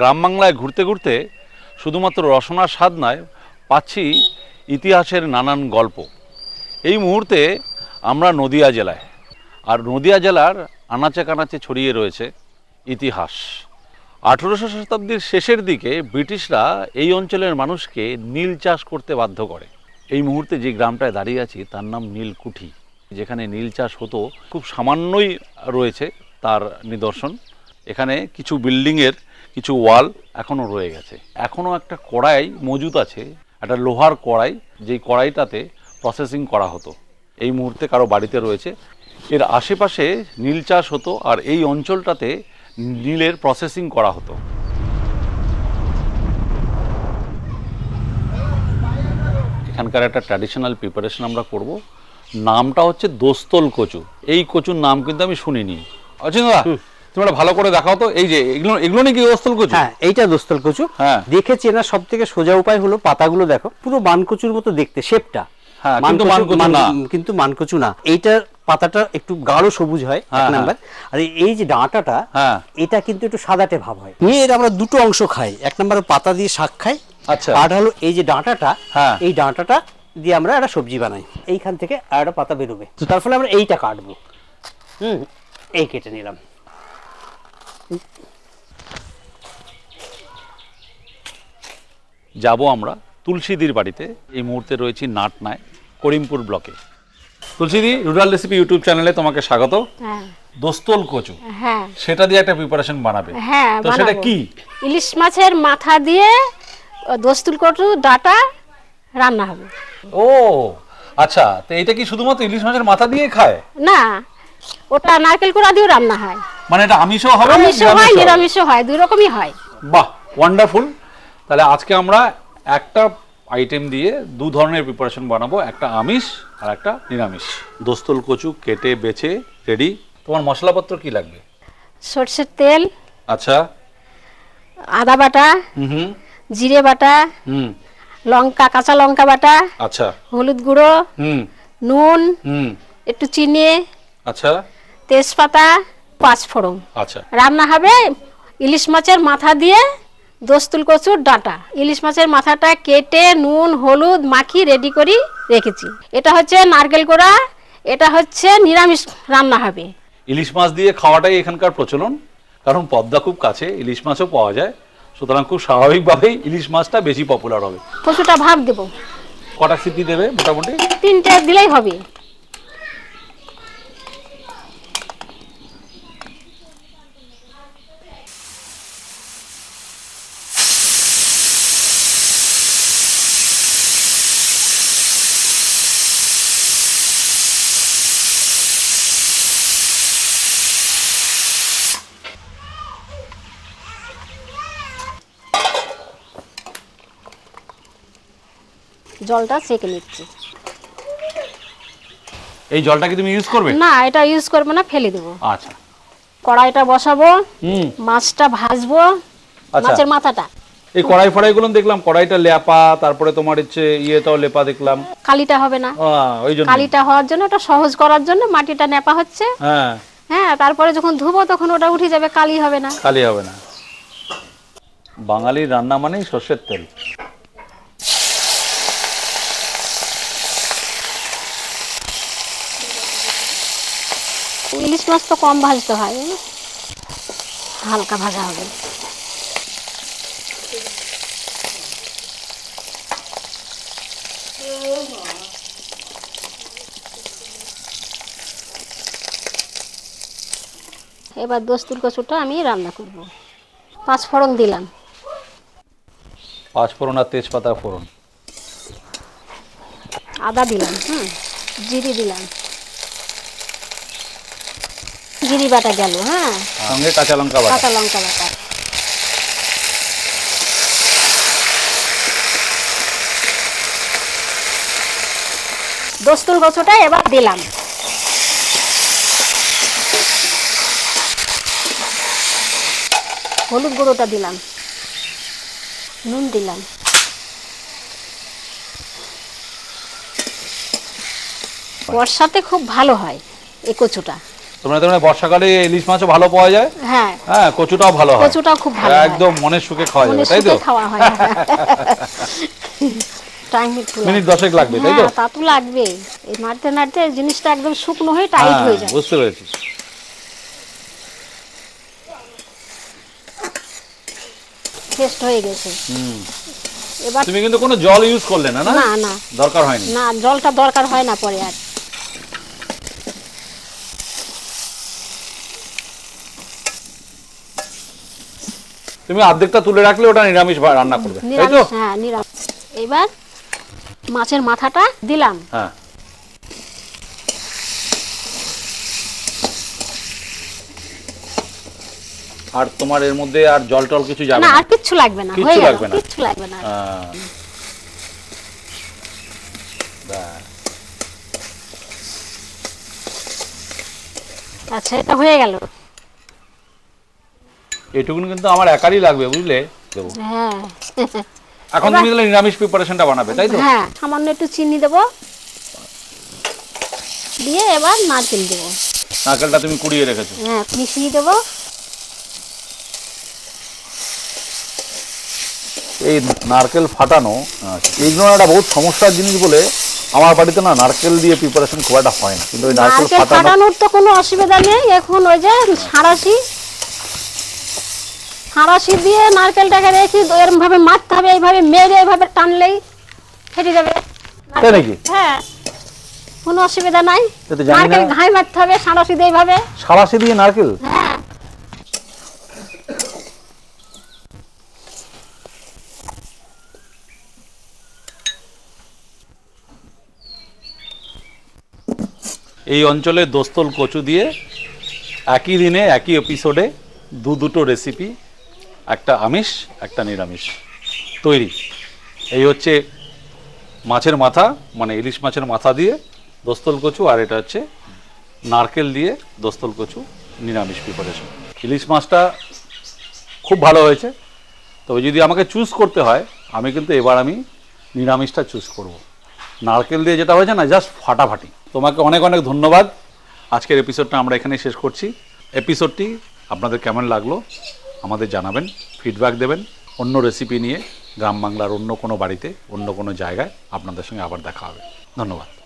গ্রাম বাংলায় ঘুরতে ঘুরতে শুধুমাত্র রসনা স্বাদ নয় পাচ্ছি ইতিহাসের নানান গল্প এই মুহূর্তে আমরা নদিয়া জেলায় আর নদিয়া জেলার আনাচে কানাচে ছড়িয়ে রয়েছে ইতিহাস আঠেরোশো শতাব্দীর শেষের দিকে ব্রিটিশরা এই অঞ্চলের মানুষকে নীল চাষ করতে বাধ্য করে এই মুহূর্তে যে গ্রামটায় দাঁড়িয়ে আছি তার নাম নীলকুঠি যেখানে নীল চাষ হতো খুব সামান্যই রয়েছে তার নিদর্শন এখানে কিছু বিল্ডিংয়ের কিছু ওয়াল এখনও রয়ে গেছে এখনও একটা কড়াই মজুদ আছে একটা লোহার কড়াই যেই কড়াইটাতে প্রসেসিং করা হতো এই মুহূর্তে কারো বাড়িতে রয়েছে এর আশেপাশে নীল চাষ হতো আর এই অঞ্চলটাতে নীলের প্রসেসিং করা হতো এখানকার একটা ট্র্যাডিশনাল প্রিপারেশন আমরা করব নামটা হচ্ছে দোস্তল কচু এই কচুর নাম কিন্তু আমি শুনিনি অচিন্তা তোমরা ভালো করে দেখাও তো এই যে এগুলো এগুলো নাকি দোস্তল কচু হ্যাঁ এইটা দোস্তল কচু হ্যাঁ। দেখে চেনার সব থেকে সোজা উপায় হলো পাতাগুলো দেখো পুরো মানকচুর মতো দেখতে শেপটা হ্যাঁ, কিন্তু মানকচু না এইটার পাতাটা একটু গাঢ় সবুজ হয় এক হ্যাঁ, নাম্বার আর এই যে ডাঁটাটা এটা কিন্তু একটু সাদাটে ভাব হয় নিয়ে এর আমরা দুটো অংশ খাই এক নাম্বার পাতা দিয়ে শাক খাই আচ্ছা আর হলো এই যে ডাঁটাটা এই ডাঁটাটা দিয়ে আমরা একটা সবজি বানাই এইখান থেকে আর একটা পাতা বেরোবে তার ফলে আমরা এইটা কাটবো হুম এই কেটে নিলাম যাব আমরা তুলসীদির বাড়িতে এই মুহূর্তে রয়েছি নাটনায় করিমপুর ব্লকে তুলসীদি রুরাল রেসিপি ইউটিউব চ্যানেলে তোমাকে স্বাগত হ্যাঁ। দোস্তল কচু হ্যাঁ সেটা দিয়ে একটা প্রিপারেশন বানাবে হ্যাঁ তো সেটা কি ইলিশ মাছের মাথা দিয়ে দোস্তুল কচু ডাটা রান্না হবে ও আচ্ছা তো এটা কি শুধুমাত্র ইলিশ মাছের মাথা দিয়ে খায় না ওটা নারকেল কোড়া দিয়েও রান্না হয় মানে এটা আমিষও হবে আমিষও হয় নিরামিষও হয় দুই রকমই হয় বাহ ওয়ান্ডারফুল তাহলে আজকে আমরা একটা আইটেম দিয়ে দু ধরনের প্রিপারেশন বানাবো একটা আমিষ আর একটা নিরামিষ দোস্তল কচু কেটে বেছে রেডি তোমার মশলাপত্র কি লাগবে সর্ষের তেল আচ্ছা আদা বাটা হুম জিরে বাটা হুম লঙ্কা কাঁচা লঙ্কা বাটা আচ্ছা হলুদ গুঁড়ো হুম নুন হুম একটু চিনি আচ্ছা তেজপাতা পাঁচ ফোড়ন আচ্ছা রান্না হবে ইলিশ মাছের মাথা দিয়ে দোস্তুল কচুর ডাঁটা ইলিশ মাছের মাথাটা কেটে নুন হলুদ মাখি রেডি করি রেখেছি এটা হচ্ছে নারকেল কোড়া এটা হচ্ছে নিরামিষ রান্না হবে ইলিশ মাছ দিয়ে খাওয়াটাই এখানকার প্রচলন কারণ পদ্মা খুব কাছে ইলিশ মাছও পাওয়া যায় সুতরাং খুব স্বাভাবিকভাবেই ইলিশ মাছটা বেশি পপুলার হবে কচুটা ভাব দেব কটা সিটি দেবে মোটামুটি তিনটে দিলেই হবে জলটা সেকে নিচ্ছি এই জলটা কি তুমি ইউজ করবে না এটা ইউজ করব না ফেলে দেব আচ্ছা কড়াইটা বসাবো মাছটা ভাজবো আচ্ছা। মাছের মাথাটা এই কড়াই ফড়াই গুলো দেখলাম কড়াইটা লেপা তারপরে তোমার হচ্ছে ইয়েটাও লেপা দেখলাম কালিটা হবে না ওই জন্য কালিটা হওয়ার জন্য ওটা সহজ করার জন্য মাটিটা নেপা হচ্ছে হ্যাঁ হ্যাঁ তারপরে যখন ধুবো তখন ওটা উঠে যাবে কালি হবে না কালি হবে না বাঙালির রান্না মানেই সর্ষের তেল মাছ তো কম ভাজতে হয় হালকা ভাজা হবে এবার দোস্তুর কচুটা আমি রান্না করব পাঁচ ফোড়ন দিলাম পাঁচ ফোড়ন আর তেজপাতা ফোড়ন আদা দিলাম হুম জিরে দিলাম জিরি বাটা গেল হ্যাঁ সঙ্গে কাঁচা লঙ্কা বাটা কাঁচা লঙ্কা বাটা দস্তুর গছটা এবার দিলাম হলুদ গুঁড়োটা দিলাম নুন দিলাম বর্ষাতে খুব ভালো হয় একচুটা তোমরা তোমরা বর্ষাকালে ইলিশ মাছও ভালো পাওয়া যায় হ্যাঁ হ্যাঁ কচুটাও ভালো হয় কচুটাও খুব ভালো হয় একদম মনের সুখে খাওয়া যায় তাই তো খাওয়া হয় টাইম একটু মিনিট দশেক লাগবে তাই তো হ্যাঁ, তা তো লাগবে এই নাড়তে নাড়তে জিনিসটা একদম শুকনো হয়ে টাইট হ্যাঁ, হয়ে যায় বুঝতে পেরেছি টেস্ট হয়ে গেছে হুম এবার তুমি কিন্তু কোনো জল ইউজ করলে না না না দরকার হয় না না জলটা দরকার হয় না পরে আর তুমি অর্ধেকটা তুলে রাখলে ওটা নিরামিষ রান্না করবে তাই তো হ্যাঁ নিরামিষ এবার মাছের মাথাটা দিলাম হ্যাঁ আর তোমার এর মধ্যে আর জল টল কিছু যাবে না আর কিছু লাগবে না কিছু লাগবে না কিছু লাগবে না হ্যাঁ। আচ্ছা এটা হয়ে গেল এটুকুন কিন্তু আমার একারই লাগবে বুঝলে দেব হ্যাঁ এখন তুমি তাহলে নিরামিষ প্রিপারেশনটা বানাবে তাই তো হ্যাঁ সামান্য একটু চিনি দেব দিয়ে এবার নারকেল দেব নারকেলটা তুমি কুড়িয়ে রেখেছো হ্যাঁ মিশিয়ে দেব এই নারকেল ফাটানো এইগুলো একটা বহুত সমস্যার জিনিস বলে আমার বাড়িতে না নারকেল দিয়ে প্রিপারেশন খুব একটা হয় না কিন্তু ওই নারকেল ফাটানোর তো কোনো অসুবিধা নেই এখন ওই যে সাঁড়াশি খারাসি দিয়ে নারকেলটাকে রেখে এরকম ভাবে মারতে হবে এইভাবে মেরে এইভাবে টানলেই ফেটে যাবে তাই নাকি হ্যাঁ কোনো অসুবিধা নাই নারকেল ঘাই মারতে হবে সারাসি দিয়ে এইভাবে সারাসি দিয়ে নারকেল হ্যাঁ। এই অঞ্চলে দোস্তল কচু দিয়ে একই দিনে একই এপিসোডে দু দুটো রেসিপি একটা আমিষ একটা নিরামিষ তৈরি এই হচ্ছে মাছের মাথা মানে ইলিশ মাছের মাথা দিয়ে দোস্তল কচু আর এটা হচ্ছে নারকেল দিয়ে দোস্তল কচু নিরামিষ প্রিপারেশন ইলিশ মাছটা খুব ভালো হয়েছে তবে যদি আমাকে চুজ করতে হয় আমি কিন্তু এবার আমি নিরামিষটা চুজ করব। নারকেল দিয়ে যেটা হয়েছে না জাস্ট ফাটাফাটি তোমাকে অনেক অনেক ধন্যবাদ আজকের এপিসোডটা আমরা এখানেই শেষ করছি এপিসোডটি আপনাদের কেমন লাগলো আমাদের জানাবেন ফিডব্যাক দেবেন অন্য রেসিপি নিয়ে গ্রাম বাংলার অন্য কোনো বাড়িতে অন্য কোনো জায়গায় আপনাদের সঙ্গে আবার দেখা হবে ধন্যবাদ